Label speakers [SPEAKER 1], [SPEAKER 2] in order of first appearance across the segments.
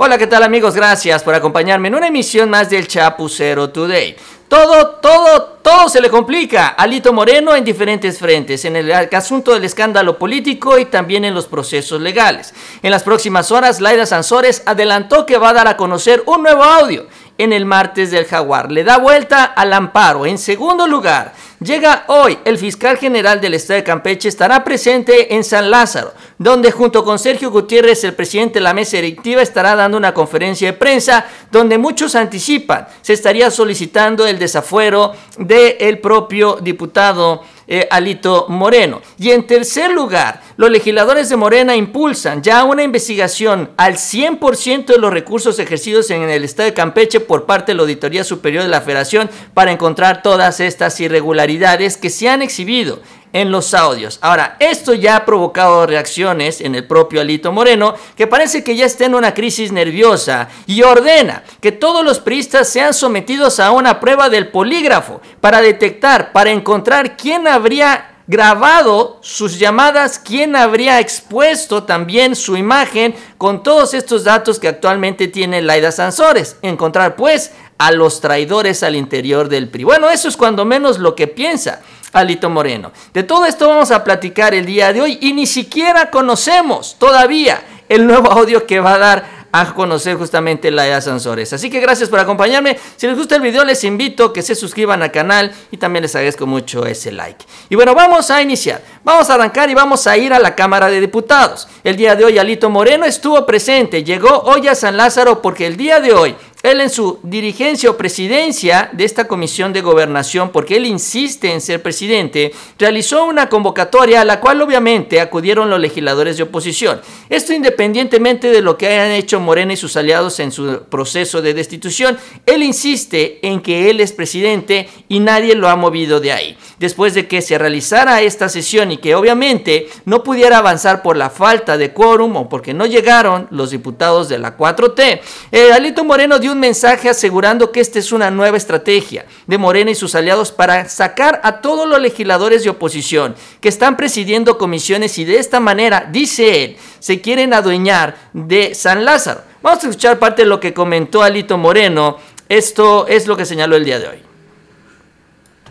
[SPEAKER 1] Hola, ¿qué tal amigos? Gracias por acompañarme en una emisión más del Chapucero Today. Todo, todo, todo se le complica a Lito Moreno en diferentes frentes, en el asunto del escándalo político y también en los procesos legales. En las próximas horas, Laida Sanzores adelantó que va a dar a conocer un nuevo audio en el martes del jaguar. Le da vuelta al amparo. En segundo lugar, llega hoy el fiscal general del Estado de Campeche, estará presente en San Lázaro, donde junto con Sergio Gutiérrez, el presidente de la mesa directiva, estará dando una conferencia de prensa donde muchos anticipan se estaría solicitando el desafuero del propio diputado eh, Alito Moreno. Y en tercer lugar, los legisladores de Morena impulsan ya una investigación al 100% de los recursos ejercidos en el Estado de Campeche por parte de la Auditoría Superior de la Federación para encontrar todas estas irregularidades que se han exhibido en los audios. Ahora, esto ya ha provocado reacciones en el propio Alito Moreno, que parece que ya está en una crisis nerviosa y ordena que todos los priistas sean sometidos a una prueba del polígrafo para detectar, para encontrar quién habría grabado sus llamadas, quién habría expuesto también su imagen con todos estos datos que actualmente tiene Laida Sansores. Encontrar pues a los traidores al interior del PRI. Bueno, eso es cuando menos lo que piensa Alito Moreno. De todo esto vamos a platicar el día de hoy y ni siquiera conocemos todavía el nuevo audio que va a dar a conocer justamente la EA Sansores. Así que gracias por acompañarme. Si les gusta el video, les invito a que se suscriban al canal y también les agradezco mucho ese like. Y bueno, vamos a iniciar. Vamos a arrancar y vamos a ir a la Cámara de Diputados. El día de hoy Alito Moreno estuvo presente, llegó hoy a San Lázaro porque el día de hoy él en su dirigencia o presidencia de esta comisión de gobernación, porque él insiste en ser presidente, realizó una convocatoria a la cual obviamente acudieron los legisladores de oposición. Esto independientemente de lo que hayan hecho Moreno y sus aliados en su proceso de destitución, él insiste en que él es presidente y nadie lo ha movido de ahí. Después de que se realizara esta sesión y que obviamente no pudiera avanzar por la falta de quórum o porque no llegaron los diputados de la 4T, eh, Alito Moreno dio un mensaje asegurando que esta es una nueva estrategia de Morena y sus aliados para sacar a todos los legisladores de oposición que están presidiendo comisiones y de esta manera, dice él, se quieren adueñar de San Lázaro. Vamos a escuchar parte de lo que comentó Alito Moreno. Esto es lo que señaló el día de hoy.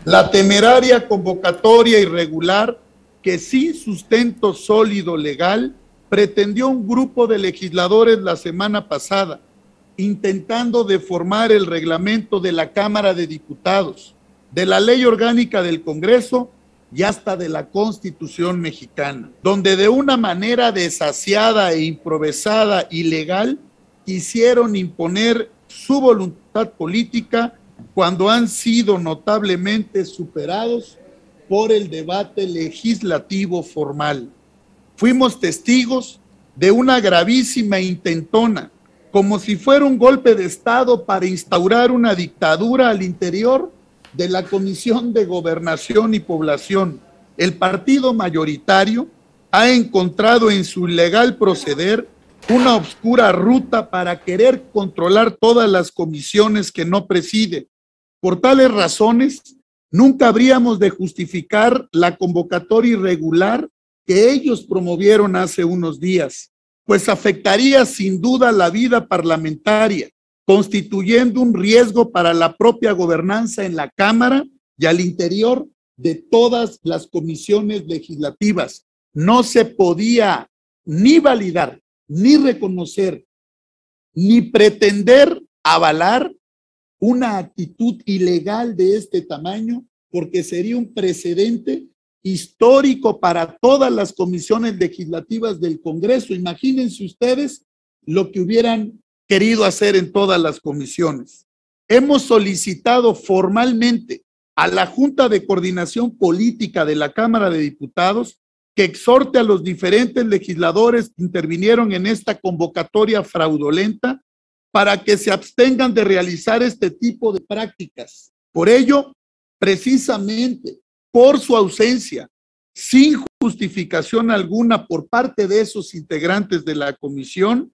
[SPEAKER 2] La temeraria convocatoria irregular que sin sustento sólido legal pretendió un grupo de legisladores la semana pasada intentando deformar el reglamento de la Cámara de Diputados, de la ley orgánica del Congreso y hasta de la Constitución mexicana, donde de una manera desasiada e improvisada y legal quisieron imponer su voluntad política cuando han sido notablemente superados por el debate legislativo formal. Fuimos testigos de una gravísima intentona como si fuera un golpe de Estado para instaurar una dictadura al interior de la Comisión de Gobernación y Población. El partido mayoritario ha encontrado en su legal proceder una obscura ruta para querer controlar todas las comisiones que no preside. Por tales razones, nunca habríamos de justificar la convocatoria irregular que ellos promovieron hace unos días pues afectaría sin duda la vida parlamentaria, constituyendo un riesgo para la propia gobernanza en la Cámara y al interior de todas las comisiones legislativas. No se podía ni validar, ni reconocer, ni pretender avalar una actitud ilegal de este tamaño, porque sería un precedente histórico para todas las comisiones legislativas del Congreso. Imagínense ustedes lo que hubieran querido hacer en todas las comisiones. Hemos solicitado formalmente a la Junta de Coordinación Política de la Cámara de Diputados que exhorte a los diferentes legisladores que intervinieron en esta convocatoria fraudulenta para que se abstengan de realizar este tipo de prácticas. Por ello, precisamente por su ausencia, sin justificación alguna por parte de esos integrantes de la comisión,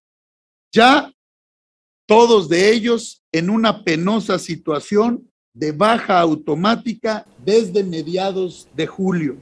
[SPEAKER 2] ya todos de ellos en una penosa situación de baja automática desde mediados de julio.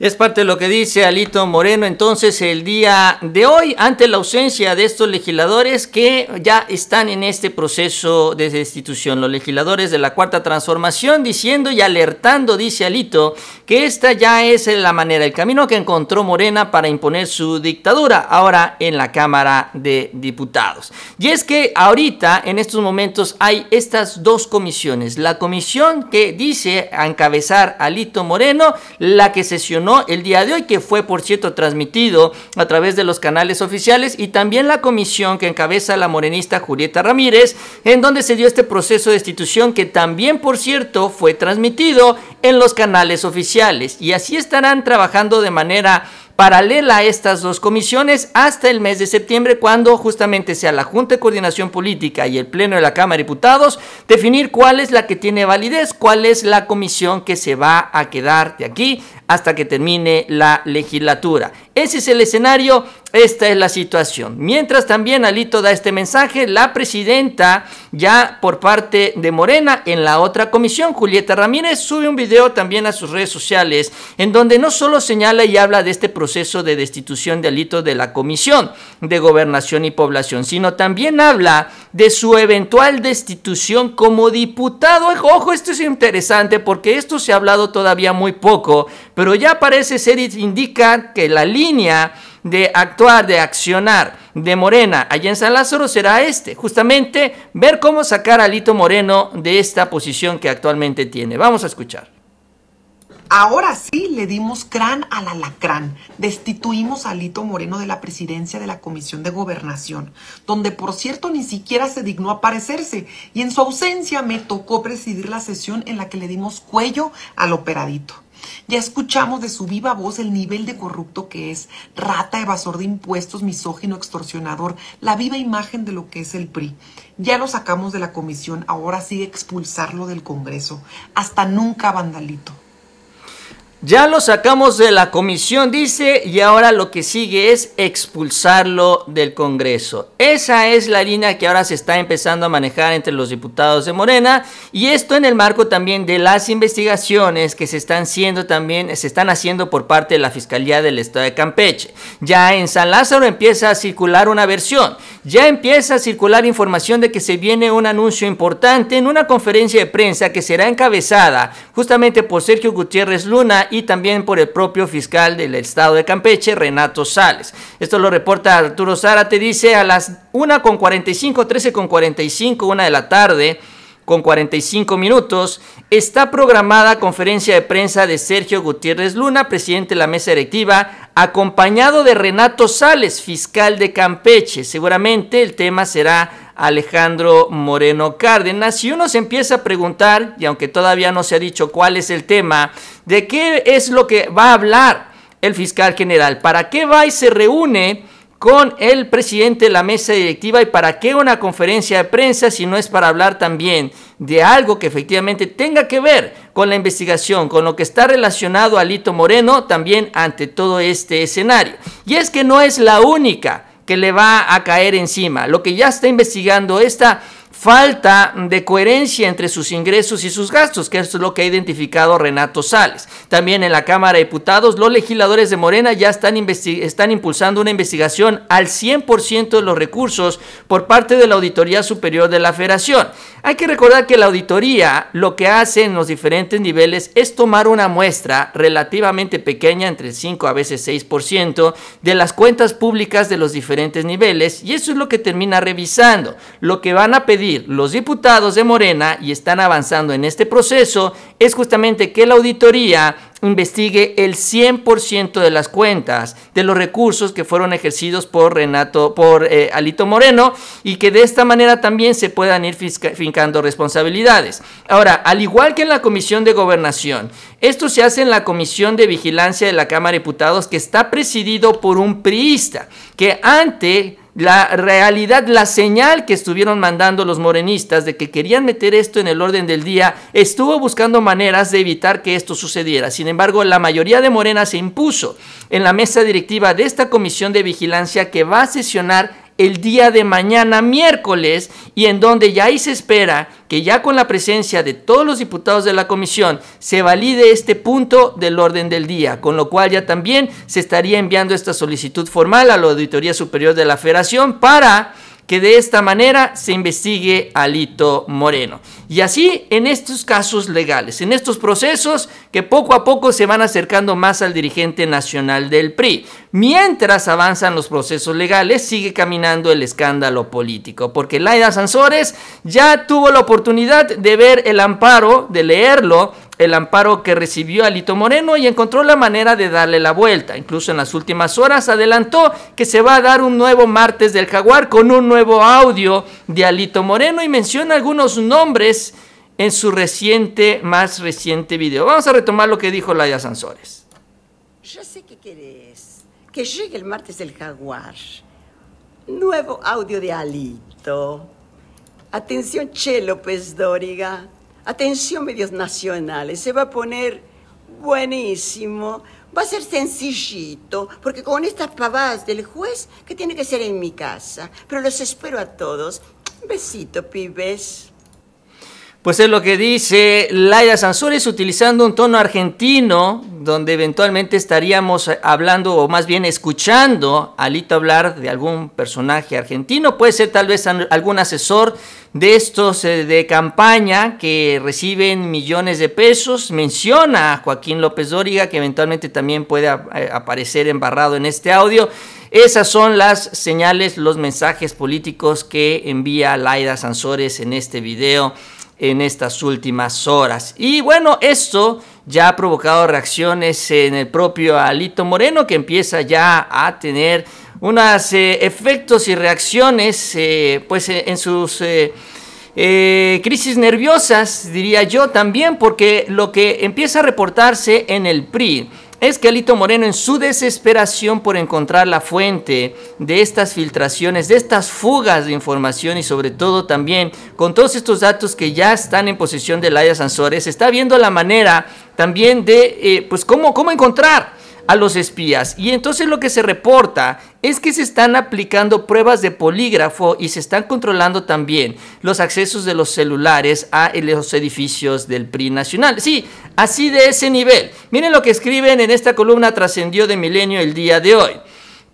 [SPEAKER 2] Es parte de lo que dice
[SPEAKER 1] Alito Moreno entonces el día de hoy ante la ausencia de estos legisladores que ya están en este proceso de destitución. Los legisladores de la Cuarta Transformación diciendo y alertando, dice Alito, que esta ya es la manera, el camino que encontró Morena para imponer su dictadura ahora en la Cámara de Diputados. Y es que ahorita en estos momentos hay estas dos comisiones. La comisión que dice encabezar Alito Moreno, la que sesionó el día de hoy, que fue por cierto transmitido a través de los canales oficiales y también la comisión que encabeza la morenista Julieta Ramírez, en donde se dio este proceso de destitución que también por cierto fue transmitido en los canales oficiales. Y así estarán trabajando de manera paralela a estas dos comisiones hasta el mes de septiembre, cuando justamente sea la Junta de Coordinación Política y el Pleno de la Cámara de Diputados definir cuál es la que tiene validez, cuál es la comisión que se va a quedar de aquí hasta que termine la legislatura. Ese es el escenario, esta es la situación. Mientras también Alito da este mensaje, la presidenta ya por parte de Morena en la otra comisión, Julieta Ramírez, sube un video también a sus redes sociales en donde no solo señala y habla de este proceso de destitución de Alito de la comisión de gobernación y población, sino también habla de su eventual destitución como diputado. Ojo, esto es interesante porque esto se ha hablado todavía muy poco, pero ya parece ser, indica que la línea línea de actuar, de accionar de Morena allá en San Lázaro será este, justamente ver cómo sacar a Lito Moreno de esta posición que actualmente tiene. Vamos a
[SPEAKER 2] escuchar. Ahora sí le dimos crán al alacrán. Destituimos a Lito Moreno de la presidencia de la Comisión de Gobernación, donde por cierto ni siquiera se dignó aparecerse y en su ausencia me tocó presidir la sesión en la que le dimos cuello al operadito. Ya escuchamos de su viva voz el nivel de corrupto que es, rata, evasor de impuestos, misógino, extorsionador, la viva imagen de lo que es el PRI. Ya lo sacamos de la comisión, ahora sí expulsarlo del Congreso. Hasta nunca, vandalito.
[SPEAKER 1] Ya lo sacamos de la comisión, dice, y ahora lo que sigue es expulsarlo del Congreso. Esa es la línea que ahora se está empezando a manejar entre los diputados de Morena, y esto en el marco también de las investigaciones que se están haciendo también, se están haciendo por parte de la Fiscalía del Estado de Campeche. Ya en San Lázaro empieza a circular una versión, ya empieza a circular información de que se viene un anuncio importante en una conferencia de prensa que será encabezada justamente por Sergio Gutiérrez Luna y también por el propio fiscal del estado de Campeche, Renato Sales. Esto lo reporta Arturo Zárate, dice a las 1.45, 13.45, 1 de la tarde con 45 minutos, está programada conferencia de prensa de Sergio Gutiérrez Luna, presidente de la mesa directiva, acompañado de Renato Sales, fiscal de Campeche. Seguramente el tema será Alejandro Moreno Cárdenas. si uno se empieza a preguntar, y aunque todavía no se ha dicho cuál es el tema, de qué es lo que va a hablar el fiscal general, para qué va y se reúne con el presidente de la mesa directiva y para qué una conferencia de prensa si no es para hablar también de algo que efectivamente tenga que ver con la investigación, con lo que está relacionado a Lito Moreno también ante todo este escenario. Y es que no es la única que le va a caer encima. Lo que ya está investigando esta falta de coherencia entre sus ingresos y sus gastos, que es lo que ha identificado Renato Sales. También en la Cámara de Diputados, los legisladores de Morena ya están, están impulsando una investigación al 100% de los recursos por parte de la Auditoría Superior de la Federación. Hay que recordar que la auditoría lo que hace en los diferentes niveles es tomar una muestra relativamente pequeña, entre 5 a veces 6%, de las cuentas públicas de los diferentes niveles y eso es lo que termina revisando. Lo que van a pedir los diputados de Morena y están avanzando en este proceso es justamente que la auditoría investigue el 100% de las cuentas de los recursos que fueron ejercidos por Renato por eh, Alito Moreno y que de esta manera también se puedan ir fincando responsabilidades. Ahora, al igual que en la Comisión de Gobernación, esto se hace en la Comisión de Vigilancia de la Cámara de Diputados que está presidido por un priista que ante la realidad, la señal que estuvieron mandando los morenistas de que querían meter esto en el orden del día, estuvo buscando maneras de evitar que esto sucediera. Sin embargo, la mayoría de Morena se impuso en la mesa directiva de esta comisión de vigilancia que va a sesionar el día de mañana miércoles y en donde ya ahí se espera que ya con la presencia de todos los diputados de la comisión se valide este punto del orden del día, con lo cual ya también se estaría enviando esta solicitud formal a la Auditoría Superior de la Federación para que de esta manera se investigue a Lito Moreno. Y así en estos casos legales, en estos procesos que poco a poco se van acercando más al dirigente nacional del PRI. Mientras avanzan los procesos legales, sigue caminando el escándalo político, porque Laida Sansores ya tuvo la oportunidad de ver el amparo, de leerlo, el amparo que recibió Alito Moreno y encontró la manera de darle la vuelta. Incluso en las últimas horas adelantó que se va a dar un nuevo martes del jaguar con un nuevo audio de Alito Moreno y menciona algunos nombres en su reciente, más reciente video. Vamos a retomar lo que dijo Laia Sansores. Ya sé que querés que llegue el martes del jaguar. Nuevo audio de Alito. Atención, Che López Dóriga Atención medios nacionales, se va a poner buenísimo, va a ser sencillito, porque con estas pavadas del juez que tiene que ser en mi casa. Pero los espero a todos. Besito, pibes. Pues es lo que dice Laida Sansores utilizando un tono argentino, donde eventualmente estaríamos hablando o más bien escuchando a Lito hablar de algún personaje argentino. Puede ser tal vez algún asesor de estos eh, de campaña que reciben millones de pesos. Menciona a Joaquín López Dóriga, que eventualmente también puede eh, aparecer embarrado en este audio. Esas son las señales, los mensajes políticos que envía Laida Sansores en este video en estas últimas horas. Y bueno, esto ya ha provocado reacciones en el propio Alito Moreno, que empieza ya a tener unos eh, efectos y reacciones eh, pues eh, en sus... crisis nerviosas, diría yo también, porque lo que empieza a reportarse en el PRI es que Alito Moreno en su desesperación por encontrar la fuente de estas filtraciones, de estas fugas de información y sobre todo también con todos estos datos que ya están en posesión de Laia Sansores, está viendo la manera también de, eh, pues, cómo encontrar a los espías. Y entonces lo que se reporta es que se están aplicando pruebas de polígrafo y se están controlando también los accesos de los celulares a los edificios del PRI nacional. Sí, así de ese nivel. Miren lo que escriben en esta columna trascendió de Milenio el día de hoy.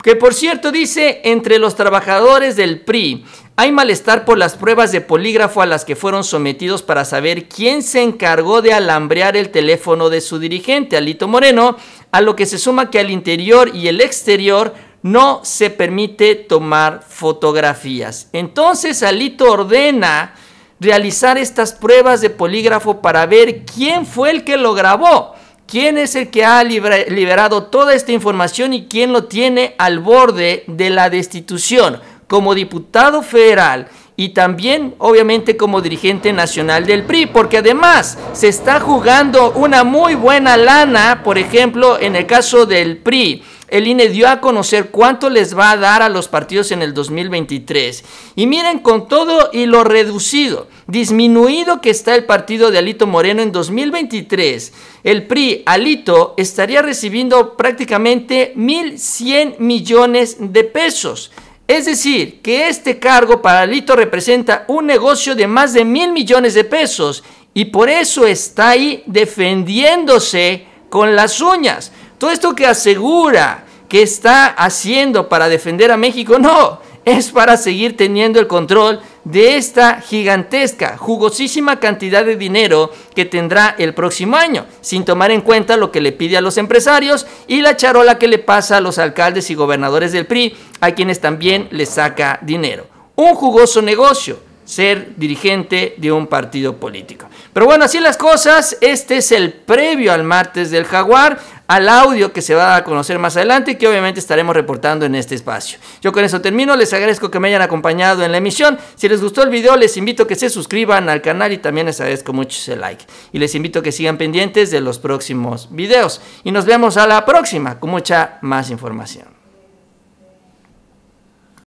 [SPEAKER 1] Que por cierto dice, entre los trabajadores del PRI hay malestar por las pruebas de polígrafo a las que fueron sometidos para saber quién se encargó de alambrear el teléfono de su dirigente, Alito Moreno, a lo que se suma que al interior y el exterior no se permite tomar fotografías. Entonces Alito ordena realizar estas pruebas de polígrafo para ver quién fue el que lo grabó, quién es el que ha liberado toda esta información y quién lo tiene al borde de la destitución como diputado federal y también obviamente como dirigente nacional del PRI, porque además se está jugando una muy buena lana, por ejemplo, en el caso del PRI. El INE dio a conocer cuánto les va a dar a los partidos en el 2023. Y miren con todo y lo reducido, disminuido que está el partido de Alito Moreno en 2023, el PRI Alito estaría recibiendo prácticamente 1.100 millones de pesos. Es decir, que este cargo para Lito representa un negocio de más de mil millones de pesos y por eso está ahí defendiéndose con las uñas. Todo esto que asegura que está haciendo para defender a México, no, es para seguir teniendo el control de esta gigantesca, jugosísima cantidad de dinero que tendrá el próximo año, sin tomar en cuenta lo que le pide a los empresarios y la charola que le pasa a los alcaldes y gobernadores del PRI, a quienes también le saca dinero. Un jugoso negocio ser dirigente de un partido político. Pero bueno, así las cosas, este es el previo al martes del jaguar, al audio que se va a conocer más adelante y que obviamente estaremos reportando en este espacio. Yo con eso termino, les agradezco que me hayan acompañado en la emisión. Si les gustó el video, les invito a que se suscriban al canal y también les agradezco mucho ese like. Y les invito a que sigan pendientes de los próximos videos. Y nos vemos a la próxima con mucha más información.